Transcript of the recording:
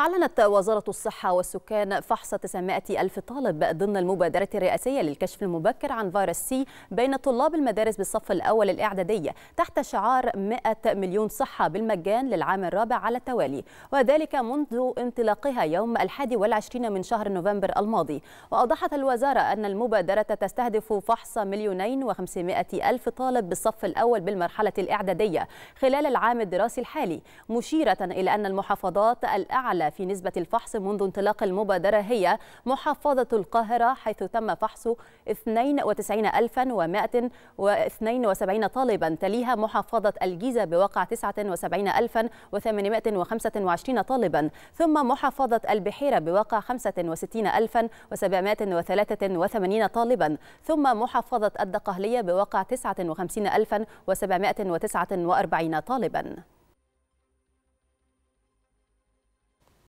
أعلنت وزارة الصحة والسكان فحص 900 ألف طالب ضمن المبادرة الرئاسية للكشف المبكر عن فيروس سي بين طلاب المدارس بالصف الأول الإعدادي تحت شعار 100 مليون صحة بالمجان للعام الرابع على التوالي وذلك منذ انطلاقها يوم الحادي والعشرين من شهر نوفمبر الماضي وأوضحت الوزارة أن المبادرة تستهدف فحص مليونين وخمسمائة ألف طالب بالصف الأول بالمرحلة الإعدادية خلال العام الدراسي الحالي مشيرة إلى أن المحافظات الأعلى في نسبة الفحص منذ انطلاق المبادرة هي محافظة القاهرة حيث تم فحص 92172 طالبا تليها محافظة الجيزة بواقع 79825 طالبا ثم محافظة البحيرة بواقع 65783 طالبا ثم محافظة الدقهلية بواقع 59749 طالبا